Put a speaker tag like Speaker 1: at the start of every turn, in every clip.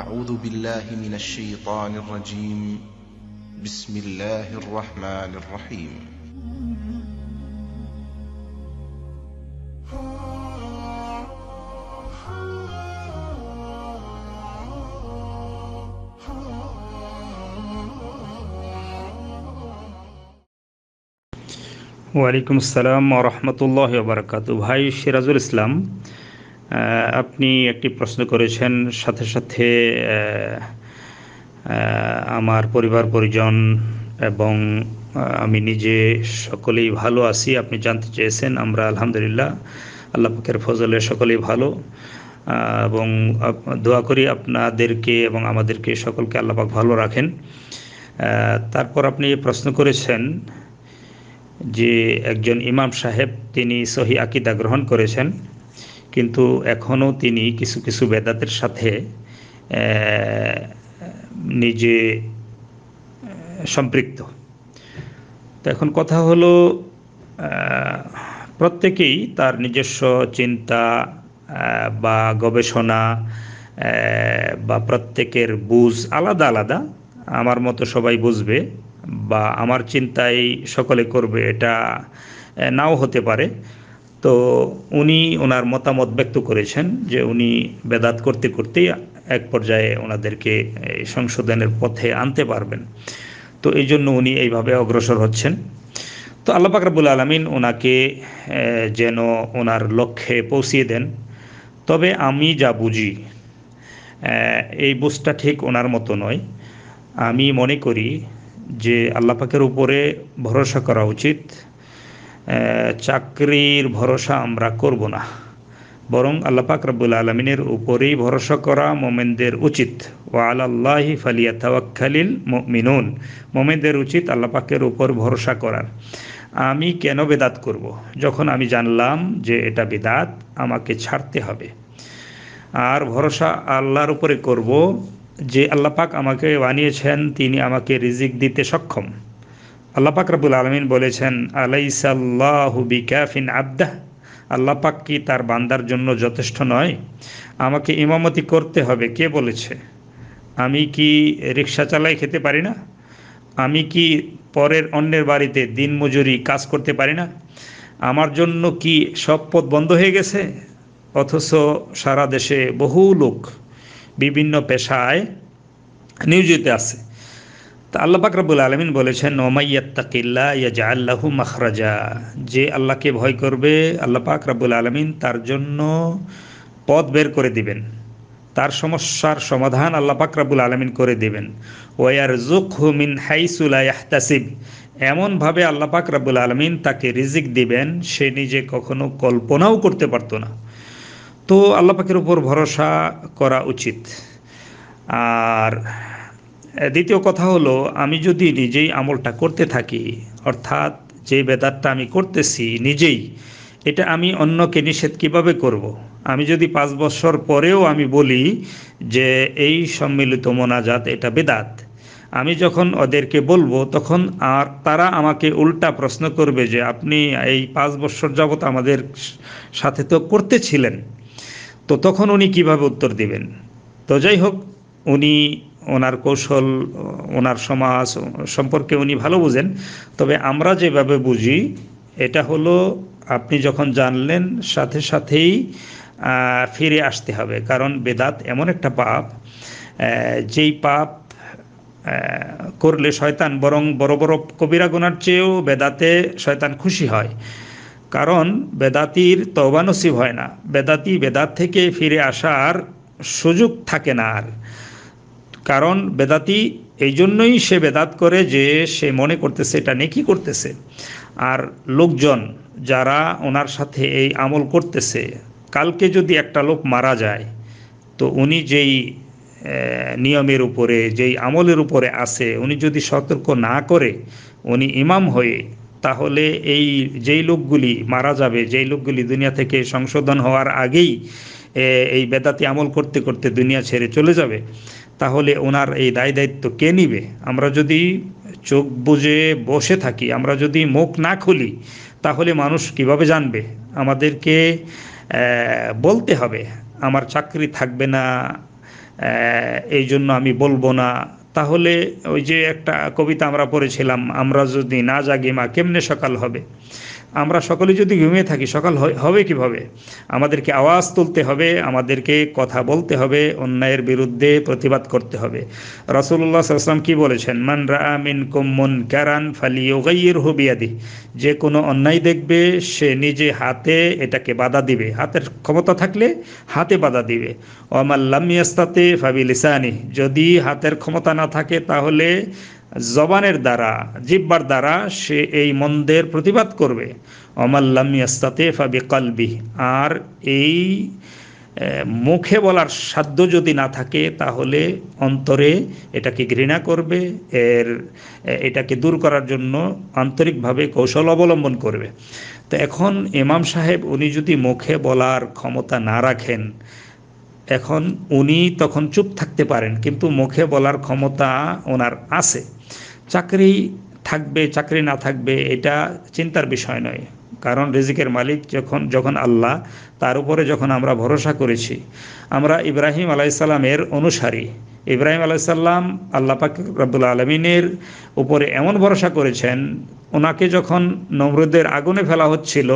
Speaker 1: أعوذ بالله من الشيطان الرجيم بسم الله الرحمن الرحيم وعليكم السلام ورحمة الله وبركاته ভাই شيراز الإسلام আপনি একটি প্রশ্ন করেছেন সাথে সাথে আমার পরিবার পরিজন এবং আমি নিজে সকলেই ভালো আছি আপনি জানতে চেয়েছেন আমরা আলহামদুলিল্লাহ আল্লাহ পাকের ফজলে সকলেই ভালো এবং দোয়া করি আপনাদেরকে এবং আমাদেরকে সকলকে আল্লাপাক ভালো রাখেন তারপর আপনি প্রশ্ন করেছেন যে একজন ইমাম সাহেব তিনি সহি আকিদা গ্রহণ করেছেন কিন্তু এখনও তিনি কিছু কিছু বেদাতের সাথে নিজে সম্পৃক্ত তো এখন কথা হলো প্রত্যেকেই তার নিজস্ব চিন্তা বা গবেষণা বা প্রত্যেকের বুঝ আলাদা আলাদা আমার মতো সবাই বুঝবে বা আমার চিন্তাই সকলে করবে এটা নাও হতে পারে তো উনি ওনার মতামত ব্যক্ত করেছেন যে উনি বেদাত করতে করতেই এক পর্যায়ে ওনাদেরকে সংশোধনের পথে আনতে পারবেন তো এই জন্য উনি এইভাবে অগ্রসর হচ্ছেন তো আল্লাহ পাকরাবুল আলমিন ওনাকে যেন ওনার লক্ষ্যে পৌঁছিয়ে দেন তবে আমি যা বুঝি এই বুঝটা ঠিক ওনার মতো নয় আমি মনে করি যে আল্লাপাকের উপরে ভরসা করা উচিত চাকরির ভরসা আমরা করব না বরং আল্লাপাক রব্বুল আলমিনের উপরেই ভরসা করা মোমেনদের উচিত ওয়াল আল্লাহি ফালিয়া তাওয়াক্কালিল মিনুন মোমেনদের উচিত পাকের উপর ভরসা করার আমি কেন বেদাত করব। যখন আমি জানলাম যে এটা বেদাত আমাকে ছাড়তে হবে আর ভরসা আল্লাহর উপরে করব যে আল্লাপাক আমাকে বানিয়েছেন তিনি আমাকে রিজিক দিতে সক্ষম আল্লাহ পাক রাবুল আলমিন বলেছেন আলাইসাল্লাহু বিকাফিন আবদাহ আল্লাহ পাক কি তার বান্দার জন্য যথেষ্ট নয় আমাকে ইমামতি করতে হবে কে বলেছে আমি কি রিক্সা চালাই খেতে পারি না আমি কি পরের অন্যের বাড়িতে দিনমজুরি কাজ করতে পারি না আমার জন্য কি সব পথ বন্ধ হয়ে গেছে অথচ সারা দেশে বহু লোক বিভিন্ন পেশায় নিয়োজিত আছে তা আল্লাহ বাকরাবুল আলমিন বলেছেন ওমাইয়াত্তাকিল্লা ইয়াজা আল্লাহু মাখরাজা যে আল্লাহকে ভয় করবে আল্লাহ পাক রাবুল আলমিন তার জন্য পথ বের করে দিবেন তার সমস্যার সমাধান আল্লাহ পাক রাবুল আলমিন করে দেবেন ওয়ার জুকহুমিন হাইসুলাইহতাসিব এমনভাবে আল্লাহ পাক রাবুল আলমিন তাকে রিজিক দিবেন সে নিজে কখনো কল্পনাও করতে পারতো না তো আল্লাহ পাকের উপর ভরসা করা উচিত আর দ্বিতীয় কথা হলো আমি যদি নিজেই আমলটা করতে থাকি অর্থাৎ যে বেদাতটা আমি করতেছি নিজেই এটা আমি অন্যকে নিষেধ কিভাবে করব। আমি যদি পাঁচ বছর পরেও আমি বলি যে এই সম্মিলিত মোনাজাত এটা বেদাত আমি যখন ওদেরকে বলবো তখন আর তারা আমাকে উল্টা প্রশ্ন করবে যে আপনি এই পাঁচ বছর যাবৎ আমাদের সাথে তো করতেছিলেন তো তখন উনি কিভাবে উত্তর দিবেন তো যাই হোক উনি ওনার কৌশল ওনার সমাজ সম্পর্কে উনি ভালো বুঝেন তবে আমরা যেভাবে বুঝি এটা হলো আপনি যখন জানলেন সাথে সাথেই ফিরে আসতে হবে কারণ বেদাত এমন একটা পাপ যেই পাপ করলে শয়তান বরং বড় বড় কবিরা গোনার চেয়েও বেদাতে শয়তান খুশি হয় কারণ বেদাতির তবানসিব হয় না বেদাতি বেদাত থেকে ফিরে আসার সুযোগ থাকে না আর কারণ বেদাতি এই জন্যই সে বেদাত করে যে সে মনে করতেছে এটা নেকি করতেছে আর লোকজন যারা ওনার সাথে এই আমল করতেছে কালকে যদি একটা লোক মারা যায় তো উনি যেই নিয়মের উপরে যেই আমলের উপরে আসে উনি যদি সতর্ক না করে উনি ইমাম হয়ে তাহলে এই যেই লোকগুলি মারা যাবে যেই লোকগুলি দুনিয়া থেকে সংশোধন হওয়ার আগেই এই বেদাতি আমল করতে করতে দুনিয়া ছেড়ে চলে যাবে তাহলে ওনার এই দায় দায়িত্ব কে নিবে আমরা যদি চোখ বুঝে বসে থাকি আমরা যদি মুখ না খুলি তাহলে মানুষ কিভাবে জানবে আমাদেরকে বলতে হবে আমার চাকরি থাকবে না এই জন্য আমি বলবো না তাহলে ওই যে একটা কবিতা আমরা পড়েছিলাম আমরা যদি না জাগি মা কেমনে সকাল হবে আমরা সকলে যদি ঘুমিয়ে থাকি সকাল হবে কিভাবে আমাদেরকে আওয়াজ তুলতে হবে আমাদেরকে কথা বলতে হবে অন্যায়ের বিরুদ্ধে প্রতিবাদ করতে হবে রাসুল্লাহ সাল্লাম কি বলেছেন মান রামিন কুম্মন ক্যারান ওগাইয়ের হুবিয়াদি যে কোনো অন্যায় দেখবে সে নিজে হাতে এটাকে বাধা দিবে হাতের ক্ষমতা থাকলে হাতে বাধা দিবে ওমাল্লামিয়াস্তাতে ফাবি লিসানি যদি হাতের ক্ষমতা না থাকে তাহলে জবানের দ্বারা জিব্বার দ্বারা সে এই মন্দের প্রতিবাদ করবে অমাল্লাম আর এই মুখে বলার সাধ্য যদি না থাকে তাহলে অন্তরে এটাকে ঘৃণা করবে এর এটাকে দূর করার জন্য আন্তরিকভাবে কৌশল অবলম্বন করবে তো এখন ইমাম সাহেব উনি যদি মুখে বলার ক্ষমতা না রাখেন এখন উনি তখন চুপ থাকতে পারেন কিন্তু মুখে বলার ক্ষমতা ওনার আছে চাকরি থাকবে চাকরি না থাকবে এটা চিন্তার বিষয় নয় কারণ রিজিকের মালিক যখন যখন আল্লাহ তার উপরে যখন আমরা ভরসা করেছি আমরা ইব্রাহিম আলাইসালামের অনুসারী ইব্রাহিম সাল্লাম আল্লাহ পাক রাবুল আলমিনের উপরে এমন ভরসা করেছেন ওনাকে যখন নমরুদের আগুনে ফেলা হচ্ছিল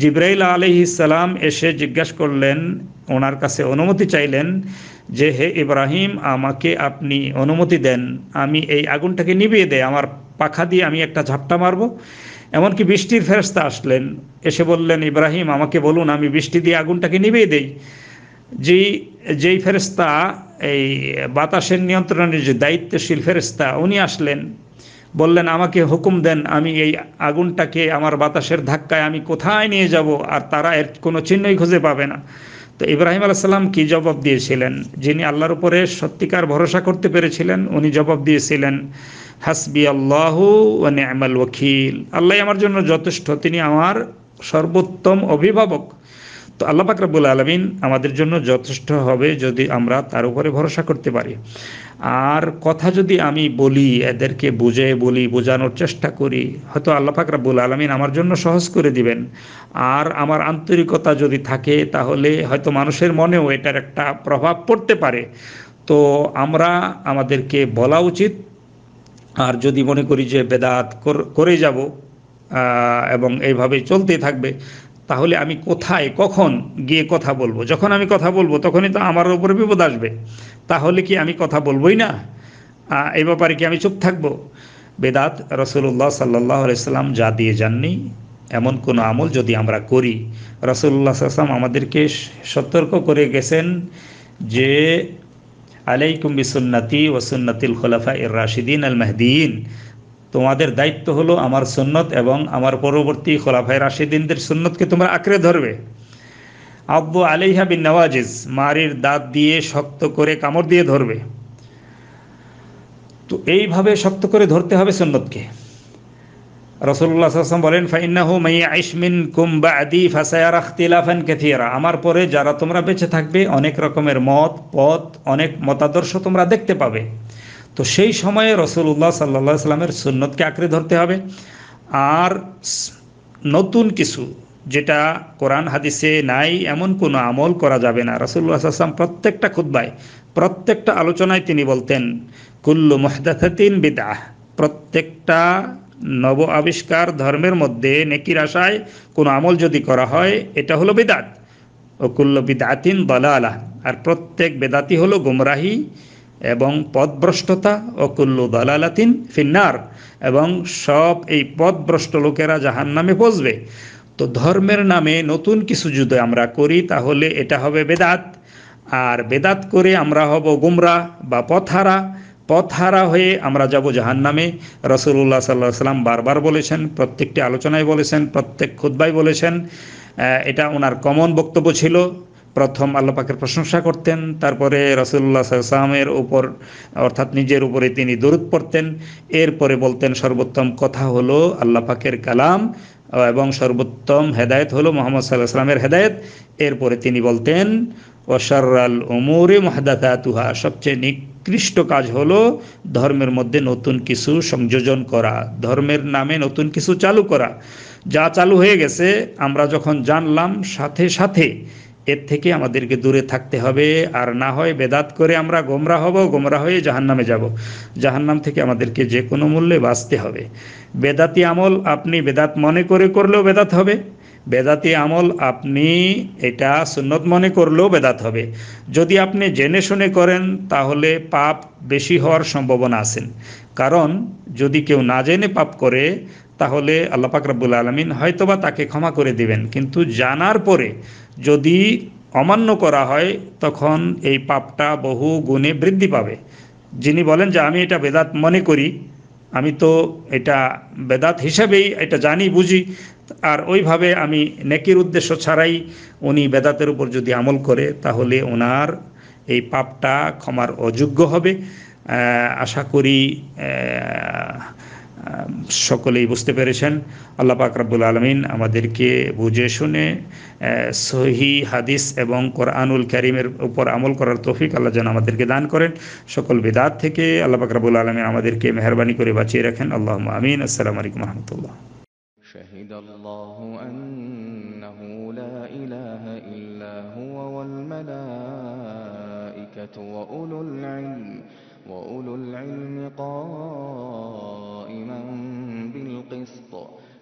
Speaker 1: জিব্রাইল ইসাল্লাম এসে জিজ্ঞাসা করলেন ওনার কাছে অনুমতি চাইলেন যে হে ইব্রাহিম আমাকে আপনি অনুমতি দেন আমি এই আগুনটাকে নিভিয়ে দেয় আমার পাখা দিয়ে আমি একটা ঝাপটা মারবো এমনকি বৃষ্টির ফেরস্তা আসলেন এসে বললেন ইব্রাহিম আমাকে বলুন আমি বৃষ্টি দিয়ে আগুনটাকে নিভিয়ে দেই যেই যেই ফেরস্তা এই বাতাসের নিয়ন্ত্রণের যে দায়িত্বশীল ফেরেস্তা উনি আসলেন বললেন আমাকে হুকুম দেন আমি এই আগুনটাকে আমার বাতাসের ধাক্কায় আমি কোথায় নিয়ে যাব আর তারা এর কোনো চিহ্নই খুঁজে পাবে না তো ইব্রাহিম আলাইসাল্লাম কি জবাব দিয়েছিলেন যিনি আল্লাহর উপরে সত্যিকার ভরসা করতে পেরেছিলেন উনি জবাব দিয়েছিলেন হাসবি আল্লাহ ও ন্যামাল ওকিল আল্লাহ আমার জন্য যথেষ্ট তিনি আমার সর্বোত্তম অভিভাবক তো আল্লাহ পাকরাবুল আলমিন আমাদের জন্য যথেষ্ট হবে যদি আমরা তার উপরে ভরসা করতে পারি আর কথা যদি আমি বলি এদেরকে বুঝে বলি বোঝানোর চেষ্টা করি হয়তো আল্লাহ ফাকরাবুল আলমিন আমার জন্য সহজ করে দিবেন আর আমার আন্তরিকতা যদি থাকে তাহলে হয়তো মানুষের মনেও এটার একটা প্রভাব পড়তে পারে তো আমরা আমাদেরকে বলা উচিত আর যদি মনে করি যে বেদাত করে যাব এবং এইভাবে চলতে থাকবে তাহলে আমি কোথায় কখন গিয়ে কথা বলবো যখন আমি কথা বলবো তখনই তো আমার ওপরে বিপদ আসবে তাহলে কি আমি কথা বলবোই না এই ব্যাপারে কি আমি চুপ থাকবো বেদাত রসুল্লাহ সাল্লাহ আলাইসাল্লাম যা দিয়ে যাননি এমন কোনো আমল যদি আমরা করি রসুল্লাহ সাল্লাম আমাদেরকে সতর্ক করে গেছেন যে আলাইকুম বিসুন্নতি ওসুন্নতিল খোলাফা ইর রাশিদিন আল মাহদিন তোমাদের দায়িত্ব হলো আমার সুন্নত এবং আমার পরবর্তী খোলাফায় রাশিদিনদের সুন্নতকে তোমরা আঁকড়ে ধরবে আব্বু আলিহা বিন নওয়াজিজ মারির দাঁত দিয়ে শক্ত করে কামড় দিয়ে ধরবে তো এইভাবে শক্ত করে ধরতে হবে সুন্নতকে রসুল্লাহ সাম বলেন ফাইন্নাহু মাই আইসমিন কুম্বা আদি ফাসায়ার আখতিলাফান কেথিয়ারা আমার পরে যারা তোমরা বেঁচে থাকবে অনেক রকমের মত পথ অনেক মতাদর্শ তোমরা দেখতে পাবে তো সেই সময়ে রসুল্লাহ সাল্লা সাল্লামের সুন্নতকে আঁকড়ে ধরতে হবে আর নতুন কিছু যেটা কোরআন হাদিসে নাই এমন কোনো আমল করা যাবে না রসুল্লাহ আসলাম প্রত্যেকটা খুদ্বায় প্রত্যেকটা আলোচনায় তিনি বলতেন কুল্লু মহদাথাতিন বিদাহ প্রত্যেকটা নব আবিষ্কার ধর্মের মধ্যে নেকির আশায় কোনো আমল যদি করা হয় এটা হলো বেদাত ও কুল্ল বিদাতিন দলা আলাহ আর প্রত্যেক বেদাতি হলো গুমরাহি এবং পথভ্রষ্টতা অকুল্লু দালালাতিন ফিন্নার এবং সব এই পথভ্রষ্ট লোকেরা জাহান নামে বসবে তো ধর্মের নামে নতুন কিছু যদি আমরা করি তাহলে এটা হবে বেদাত আর বেদাত করে আমরা হব গুমরা বা পথহারা পথহারা হয়ে আমরা যাব জাহান নামে রসুল্লাহ সাল্লাহ সাল্লাম বারবার বলেছেন প্রত্যেকটি আলোচনায় বলেছেন প্রত্যেক খুদ্বাই বলেছেন এটা ওনার কমন বক্তব্য ছিল প্রথম আল্লাপাকের প্রশংসা করতেন তারপরে রসুল্লাহ সাল্লামের উপর অর্থাৎ নিজের উপরে তিনি দরুদ পড়তেন এরপরে বলতেন সর্বোত্তম কথা হলো আল্লাপাকের কালাম এবং সর্বোত্তম হেদায়ত হলো মোহাম্মদ সাল্লাহ সাল্লামের হেদায়ত এরপরে তিনি বলতেন ওসারাল ওমরে মাহাদাতা তুহা সবচেয়ে নিকৃষ্ট কাজ হলো ধর্মের মধ্যে নতুন কিছু সংযোজন করা ধর্মের নামে নতুন কিছু চালু করা যা চালু হয়ে গেছে আমরা যখন জানলাম সাথে সাথে এর থেকে আমাদেরকে দূরে থাকতে হবে আর না হয় বেদাত করে আমরা গোমরা হব গোমরা হয়ে জাহান্নামে যাব জাহান্নাম থেকে আমাদেরকে যে কোনো মূল্যে বাঁচতে হবে বেদাতি আমল আপনি বেদাত মনে করে করলেও বেদাত হবে বেদাতি আমল আপনি এটা সুন্নত মনে করলেও বেদাত হবে যদি আপনি জেনে শুনে করেন তাহলে পাপ বেশি হওয়ার সম্ভাবনা আছেন কারণ যদি কেউ না জেনে পাপ করে তাহলে আল্লাপাক রাবুল আলমিন হয়তোবা তাকে ক্ষমা করে দিবেন কিন্তু জানার পরে যদি অমান্য করা হয় তখন এই পাপটা বহু গুণে বৃদ্ধি পাবে যিনি বলেন যে আমি এটা বেদাত মনে করি আমি তো এটা বেদাত হিসেবেই এটা জানি বুঝি আর ওইভাবে আমি নেকির উদ্দেশ্য ছাড়াই উনি বেদাতের উপর যদি আমল করে তাহলে ওনার এই পাপটা ক্ষমার অযোগ্য হবে আশা করি সকলেই বুঝতে পেরেছেন আল্লাহ পাক রাব্বুল আলমিন আমাদেরকে বুঝে শুনে সহি হাদিস এবং কোরআনুল করিমের উপর আমল করার তৌফিক আল্লাহ যেন আমাদেরকে দান করেন সকল বেদাত থেকে আল্লাহ পাক রাব্বুল আলমিন আমাদেরকে মেহরবানি করে বাঁচিয়ে রাখেন আল্লাহ আমিন আসসালামু আলাইকুম রহমতুল্লাহ وأولو العلم وأولو العلم قال